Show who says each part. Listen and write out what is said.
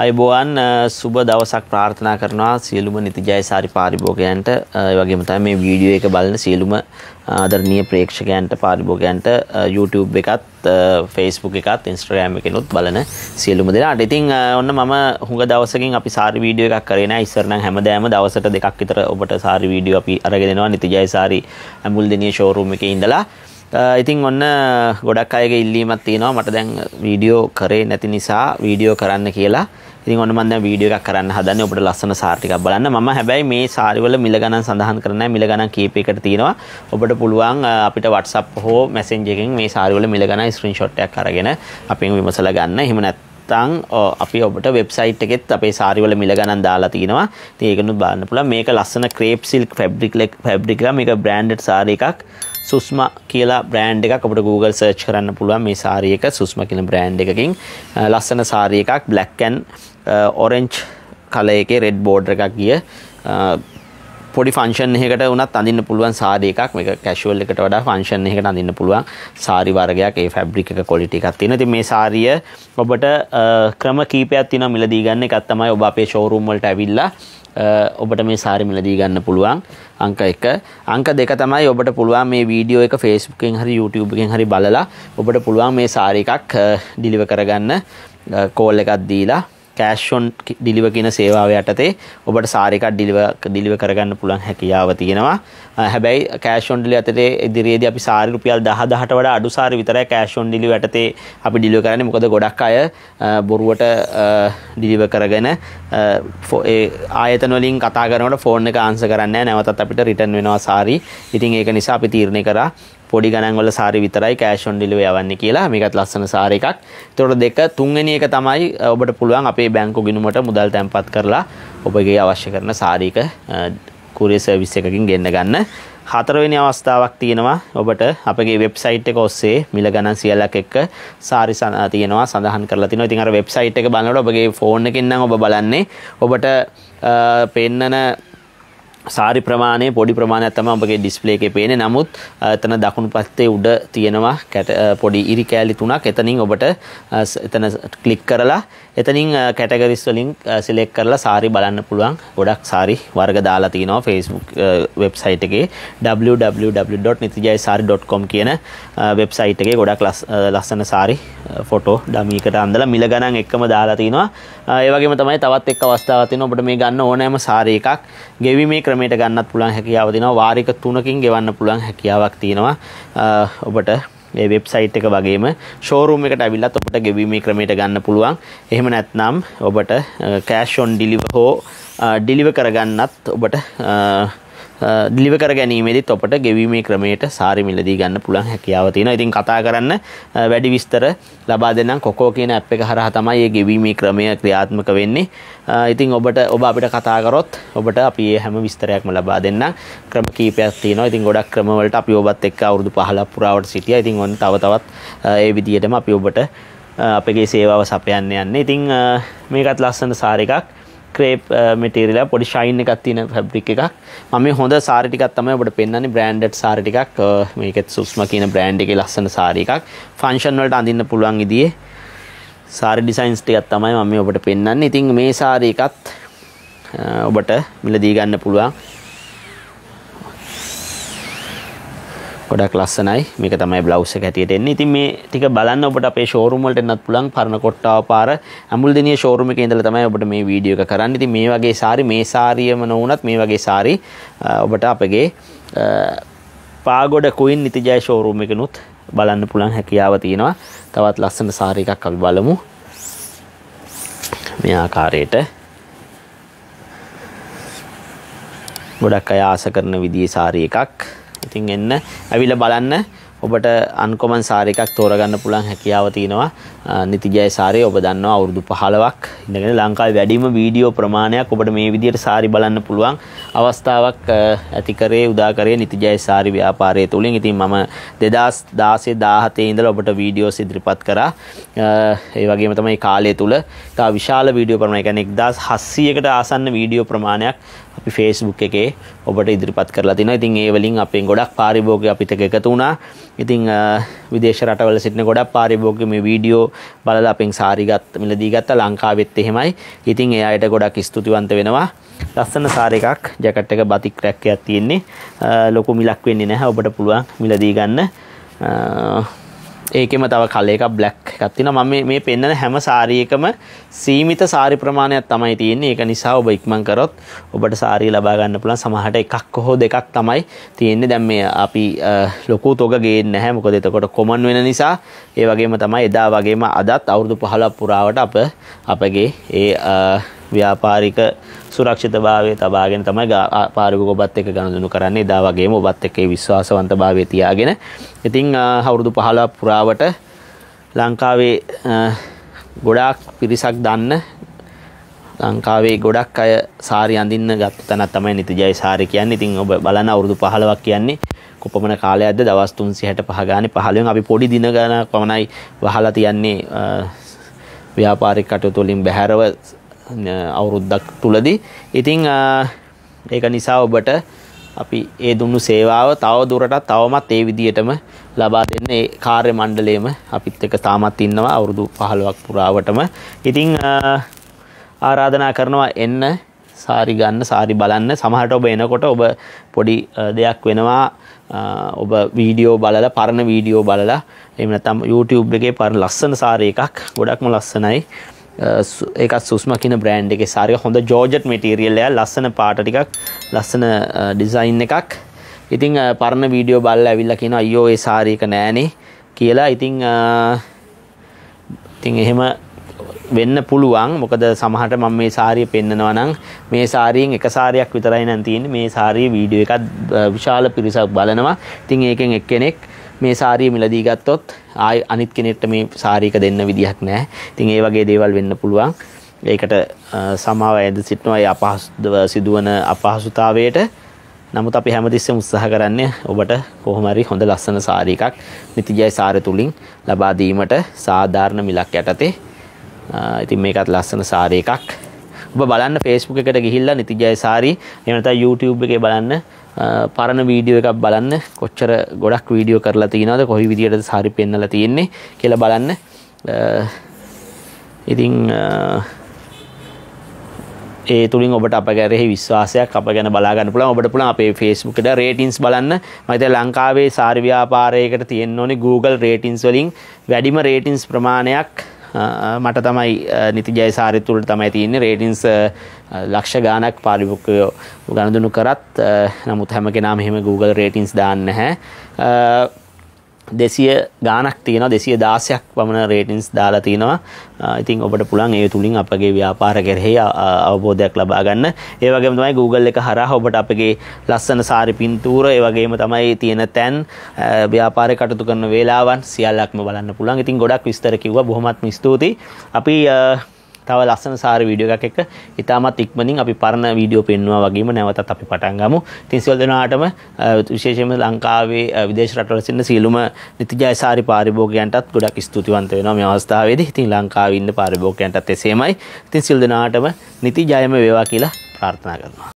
Speaker 1: අයිබෝවන් සුබ දවසක් ප්‍රාර්ථනා කරනවා සියලුම නිතිජයසාරි පාරිභෝගයන්ට වගේම තමයි මේ වීඩියෝ එක බලන සියලුම ආදරණීය ප්‍රේක්ෂකයන්ට පාරිභෝගයන්ට YouTube එකත් Facebook එකත් Instagram එකනොත් බලන සියලුම දෙනාට. ඉතින් ඔන්න මම හුඟ දවසකින් අපි සාරි වීඩියෝ එකක් කරේ නෑ. ඉස්සර නම් හැමදාම දවසට දෙකක් විතර ඔබට සාරි වීඩියෝ අපි අරගෙන දෙනවා නිතිජයසාරි මුල්දිනිය ෂෝරූම් එකේ ඉඳලා. ඉතින් ඔන්න ගොඩක් අයගේ ඉල්ලීමත් තියෙනවා මට දැන් වීඩියෝ කරේ නැති නිසා වීඩියෝ කරන්න කියලා ඉතින් ඔන්න මම දැන් වීඩියෝ එකක් කරන්න හදන්නේ ඔබට ලස්සන සාරි ටිකක් බලන්න. මම හැබැයි මේ සාරි වල මිල ගණන් සඳහන් කරන්නේ නැහැ. මිල ගණන් කීප එකකට තියෙනවා. ඔබට පුළුවන් අපිට WhatsApp හෝ Messenger එකෙන් මේ සාරි වල මිල ගණන් ස්ක්‍රීන්ෂොට් එකක් අරගෙන අපෙන් විමසලා ගන්න. එහෙම නැත්නම් අපි ඔබට වෙබ්සයිට් එකෙත් අපේ සාරි වල මිල ගණන් දාලා තිනවා. ඉතින් ඒකනුත් බලන්න පුළුවන්. මේක ලස්සන ක්‍රේප් සිල්ක් ෆැබ්‍රික් ෆැබ්‍රික් එක මේක බ්‍රෑන්ඩඩ් සාරි එකක්. සුස්ම කියලා බ්‍රෑන්් එකක් අපට Google සර්ච් කරන්න පුළුවන් මේ සාරියක සුස්ම කියල බ්‍රෑන්් එකකින් ලස්සන සාරිය එකක් බ්ලක්කන් ඔරෙන්ච් uh, කලයකේ රෙඩ් බෝඩ් එකක් ගිය uh, පොඩි ෆංශන් එකට වනත් අඳන්න පුළුවන් සාරය එකක් මේ කැශුවල් එකට වඩා ෆංශන් එකට අඳන්න පුළුවන් සාරි වර්ගයක් ඒ ෆැබ්‍රික කොලිටි එකක් තියෙන ති මේ සාරිය ඔබට uh, ක්‍රම කීපයක් තින මිලදී ගන්න එකත් තමයි ඔබ අපේ ශෝරුම්වලට ඇවිල්ලා ඔබට මේ සාරි මිලදී ගන්න පුළුවන් අංක එක අංක දෙක තමයි ඔබට පුළුවන් මේ වීඩියෝ එක ෆේස්බුකෙන් හරි YouTube එකෙන් හරි බලලා ඔබට පුළුවන් මේ සාරි එකක් ඩිලිව කරගන්න කෝල් එකක් දීලා කෑෂොන් ඩිලිව කියන සේවාව යටතේ ඔබට සාරිකක් ඩිලිව ඩිලිව කරගන්න පුළුවන් හැකියාව තියෙනවා. හැබැයි කෑෂොන් ඩිලිව යටතේ ඉදිරියේදී අපි සාරි රුපියල් 10000ට වඩා අඩු සාරි විතරයි කෑෂොන් ඩිලිව යටතේ අපි ඩිලිව කරන්නේ. මොකද ගොඩක් අය බොරුවට ඩිලිව කරගෙන ඒ ආයතන වලින් කතා කරනකොට ෆෝන් එක ආන්සර් කරන්නේ නැවතත් අපිට රිටර්න් වෙනවා සාරි. ඉතින් ඒක නිසා අපි තීරණය කරා පොඩි ගණන්වල සාරි විතරයි කෑෂ් ඔන් ඩිලිවරි යවන්නේ කියලා මේකත් ලස්සන සාරි එකක්. ඒතකොට දෙක තුන්වෙනි එක තමයි ඔබට පුළුවන් අපේ බැංකු ගිණුමට මුදල් තැන්පත් කරලා ඔබගේ අවශ්‍ය කරන සාරීක කුරිය සර්විස් එකකින් ගෙන්න ගන්න. හතරවෙනි අවස්ථාවක් තියෙනවා ඔබට අපගේ වෙබ්සයිට් එක ඔස්සේ මිල ගණන් සියල්ලක් එක්ක සාරි තියෙනවා සඳහන් කරලා තිනවා. ඉතින් අර වෙබ්සයිට් එක බලනකොට ඔබගේ ෆෝන් එකෙන් නම් ඔබ බලන්නේ ඔබට පෙන්නන සාරි ප්‍රමාණය පොඩි ප්‍රමාණයක් තමයි ඔබගේ ඩිස්ප්ලේ එකේ පේන්නේ. නමුත් එතන දකුණු පැත්තේ උඩ තියෙනවා පොඩි ඉරි කෑලි තුනක්. එතනින් ඔබට එතන ක්ලික් කරලා එතනින් කැටගරිස් වලින් සිලෙක් කරලා සාරි බලන්න පුළුවන් ගොඩක් සාරි වර්ග දාලා තිනවා ෆස්බුක් වෙබ්සයිට් එකේ www.නිතිජයිසාරි.com කියන වෙබ්සයිට් එකේ ගොඩක් ලස්සන සාරි ෆොටෝ ඩමීකට අන්දලා මිල ගණන් එක්කම දාලා තිනවා ඒ වගේම තමයි තවත් එක් අවස්ථාවක් තියෙනවා ඔබට මේ ගන්න ඕනෑම සාරි එකක් ගෙවීමේ ක්‍රමයට ගන්නත් පුළුවන් හැකියාව තියෙනවා වාරික තුනකින් ගෙවන්න පුළුවන් හැකියාවක් තියෙනවා ඔබට මේ වෙබ්සයිට් එක වගේම ෂෝරූම් එකට ඇවිල්ලත් ඔබට ගෙවීමේ ක්‍රමයට ගන්න පුළුවන්. එහෙම නැත්නම් ඔබට කෑෂ් ඔන් ඩිලිවර් හෝ ඩිලිවර් uh, කරගන්නත් ඔබට uh, දිලිවකර ගැනීමේදත් ඔපට ගෙවීමේ ක්‍රමයට සාරි මිලදී ගන්න පුළන් හැකියාව තියෙන ඉතින් කතා කරන්න වැඩි විස්තර ලබා දෙන්නම් කොකෝ කියන ඇප් එක හරහා තමයි මේ ගෙවීමේ ක්‍රමය ක්‍රියාත්මක වෙන්නේ. ඉතින් ඔබට ඔබ අපිට කතා කරොත් ඔබට අපි මේ හැම විස්තරයක්ම ලබා දෙන්නම්. ක්‍රම කීපයක් තියෙනවා. ඉතින් ගොඩක් ක්‍රම වලට අපි ඔබත් එක්ක අවුරුදු 15ක් පුරාවට සිටියා. ඉතින් ඔන්න තව තවත් ඒ විදිහටම අපි ඔබට අපගේ සේවාව සපයන්න යන්නේ. ඉතින් මේකත් ලස්සන සාර එකක්. Uh, ක්‍රේප් මටේරලා පොඩි ශයින් එකක් තින පැබ්‍රික් එකක් මම හොඳ සාරිටිකත්තම ඔබට පෙන්න්නේ බ්‍රන්ඩ් සාරිටිකක් uh, මේකෙත් සුස්ම කියන බ්‍රන්ඩ් එක ලස්සන සාරිකක් ෆංශන් වලට අඳන්න පුළුවන් ඉදිේ සාරි ඩිසයින්ස් ටිකත් තමයි මම ඔබට පෙන්න්න ඉතින් මේ සාරීකත් uh, ඔබට මිලදී ගන්න පුළුවන් ගොඩක් ලස්සනයි මේක තමයි බ්ලවස් එක හැටියට එන්නේ. ඉතින් මේ ටික බලන්න ඔබට අපේ ෂෝරූම් වලට එන්නත් පුළුවන් පරණ කොට්ටාව පාර අමුල්දෙනිය ෂෝරූම් එකේ ඉඳලා තමයි ඔබට මේ වීඩියෝ එක කරන්නේ. ඉතින් මේ වගේ සාරි මේ සාරියම නොවුනත් මේ වගේ සාරි ඔබට අපගේ පාගොඩ කුයින් නිතිජය ෂෝරූම් එකනුත් බලන්න පුළුවන් හැකියාව තියෙනවා. තවත් ලස්සන සාරි එකක් අපි බලමු. මේ ආකාරයට ගොඩක් අය ආස කරන විදිහේ සාරි එකක් ඉතින් එන්න ඇවිල්ලා බලන්න ඔබට අන්කොමන් සාරි එකක් තෝරගන්න පුළුවන් හැකියාව තියෙනවා. නිතිජය සාරේ ඔබ දන්නවා අවුරුදු 15ක් ඉඳගෙන ලංකාවේ වැඩිම වීඩියෝ ප්‍රමාණයක් ඔබට මේ විදියට සාරි බලන්න පුළුවන් අවස්ථාවක් ඇති කරේ උදා කරේ නිතිජය සාරි ව්‍යාපාරය තුලින්. ඉතින් මම 2016 17 ඉඳලා ඔබට වීඩියෝස් ඉදිරිපත් කරා. ඒ වගේම තමයි කාලය තුල තව විශාල වීඩියෝ ප්‍රමාණයක්, يعني 1700කට ආසන්න වීඩියෝ ප්‍රමාණයක් අපි ෆේස්බුක් එකේ ඔබට ඉදිරිපත් කරලා තිනවා. ඉතින් ඒ වලින් අපෙන් ගොඩක් පාරිභෝගික අපිට එකතු වුණා. ඉතින් විදේශ රටවල සිටින ගොඩක් පාරිභෝගික මේ වීඩියෝ බලලා අපෙන් සාරි ගත්ත මිලදී ගත්ත ලංකාවෙත් එහෙමයි. ඉතින් ඒ අයට ගොඩක් ස්තුතිවන්ත වෙනවා. ලස්සන සාරි එකක් ජැකට් එක බතික් රැක්කයක් තියෙන්නේ. ලොකු මිලක් වෙන්නේ නැහැ. ඔබට පුළුවන් මිලදී ගන්න. ඒකෙම තව කලේක බ්ලක් එකත්තින ම මේ පෙන්න්නන හැම සාරියකම සීමිත සාරි ප්‍රමාණයක් තමයි තියන්නේ ඒක නිසා ඔබ ඉක්මං කරොත් ඔබට සාරී ලබාගන්න පුළන් සමහට එකක් හෝ දෙකක් තමයි තියෙන්නේ දැම් මේ අපි ලොකු තොගගේ නැහැ මොක දෙතකොට කොමන් වෙන නිසා ඒ වගේම තමයි එදා වගේම අදත් අවුරුදු පහලක් පුරාවට අප අපගේ ඒ ව්‍යාපාරික සුරක්ෂිතභාවය තබාගෙන තමයි පාරික ඔබත් එක ගණඳුනු කරන්නේ දා වගේම ඔබත් එකේ විශ්වාසවන්ත භාවය තියාගෙන ඉතිං හවුරුදු පහළ පුරාවට ලංකාවේ ගොඩාක් පිරිසක් දන්න ලංකාවේ ගොඩක් අය සාරි අඳින්න ගත්ත තැන තමයි නිතිජයි සාරි කියන්නේ ඉතින් ඔබ බලන අවුරුදු පහලවක් කියන්නේ කොපමන කාලයක්ද දවස් 360 ගානේ 15 අපි පොඩි දින ගණනක් පමණයි වහලා තියන්නේ ව්‍යාපාරික කටයුතු වලින් බැහැරව අවුරුද්දක් තුලදී ඉතිං ඒක නිසා ඔබට අපි ඒ දුන්නු සේවාව තව දුරටත් තවමත් ඒ විදිහටම ලබා දෙන්න ඒ කාර්ය මණ්ඩලයේම අපිත් එක්ක තාමත් ඉන්නවා අවුරුදු 15ක් පුරාවටම. ඉතින් ආරාධනා කරනවා එන්න සාරි ගන්න සාරි බලන්න සමහරට ඔබ එනකොට ඔබ පොඩි දෙයක් වෙනවා ඔබ වීඩියෝ බලලා පරණ වීඩියෝ බලලා එහෙම නැත්නම් YouTube එකේ පරණ ලස්සන සාරි එකක් ගොඩක්ම ලස්සනයි එකත් සුස්ම කියන බ්‍රෑන්් එක සාරක හොඳ ජෝජට් මටිරියල්ලය ලස්සන පාට ටිකක් ලස්සන ඩිසයින් එකක් ඉතිං පරණ වීඩියෝ බල්ල ඇවිල්ල කියෙන අයෝ ඒ සාරීක නෑනේ කියලා ඉතිං ඉතිං එහෙම වෙන්න පුළුවන් මොකද සමහට මම මේ සාරිය පෙන්න්නනවා නම් මේ සාරීෙන් එක සාරයක් විතරයි නැතින් මේ සාරී වීඩියෝ එකත් විශාල පිරිසක් බලනවා තින් ඒකෙන් එක් කෙනෙක් මේ සාරිය මිලදී ගත්තොත් ආයි අනිත් කෙනෙක්ට මේ සාරීක දෙන්න විදිහක් නැහැ. ඉතින් ඒ වගේ දේවල් වෙන්න පුළුවන්. ඒකට සමාව ඇද සිටනවා ඒ අපහසුව සිදුවන අපහසුතාවයට. නමුත් අපි හැමතිස්සෙම උත්සාහ කරන්නේ ඔබට කොහොම හරි හොඳ ලස්සන සාරී එකක් නිතිජයි සාර තුලින් ලබා දීමට සාධාරණ මිලක් යටතේ. ඉතින් මේකත් ලස්සන සාරී එකක්. ඔබ බලන්න Facebook එකට ගිහිල්ලා නිතිජයි සාරී එහෙම නැත්නම් YouTube එකේ බලන්න පරණ වීඩියෝ එකක් බලන්න කොච්චර ගොඩක් වීඩියෝ කරලා තියෙනවද කොයි විදියට සාරි පෙන්නලා තියෙන්නේ කියලා බලන්න ඉතින් ඒ තුළින් ඔබට අප ගැරෙහි විශ්වාසයක් අප ගැන බලාගන්න පුළුවන් ඔබට පුළුවන් අපේ Facebook එකට රේටින්ස් බලන්න මම හිතන්නේ ලංකාවේ සාරි ව්‍යාපාරයකට තියෙන්න ඕනේ Google රේටින්ස් වලින් වැඩිම රේටින්ස් ප්‍රමාණයක් මට තමයි නිතිජය සාරිතුළ තමයි තියන්නේ රේටින්ස් ලක්ෂ ගානක් පාලිපුක්කයෝ ගණඳුනු කරත් නමුත් හැම කෙනාම හෙම Google රේටින්ස් දාන්න හැ දෙසිය ගානක් තියෙන දෙසිය දාසයක් පමණ රේටින්ස් දාලා තියෙනවා ඉතින් ඔබට පුළන් ඒ තුළින් අපගේ ව්‍යාපාර කෙරෙහි අවබෝධයක් ලබා ගන්න ඒවගේ තමයි Google එක හරහ ඔබට අපගේ ලස්සන සාරි පින්තූර ඒවගේම තමයි තියෙන තැන් ව්‍යාපාර කටතු කරන වේලාවන් සියල්ලක්ම බලන්න පුළන් ඉතින් ගොඩක් විස්තර කිව්වා බොහොමත්ම ස්තුතියි අපි තව ලස්සන සාර වීඩියෝ එකක් එක ඉතාමත් ඉක්මනින් අපි පරණ වීඩියෝ පෙන්වුවා වගේම නැවතත් අපි පටන් ගමු. ඉතින් සියලු දෙනාටම විශේෂයෙන්ම ලංකාවේ විදේශ රටවල සිටින සියලුම නිතිජය සාරි පාරිභෝගිකයන්ටත් ගොඩක් ස්තුතිවන්ත වෙනවා මේ අවස්ථාවේදී. ඉතින් ලංකාවේ ඉන්න පාරිභෝගිකයන්ටත් එසේමයි. ඉතින් සියලු දෙනාටම නිතිජයම වේවා කියලා ප්‍රාර්ථනා කරනවා.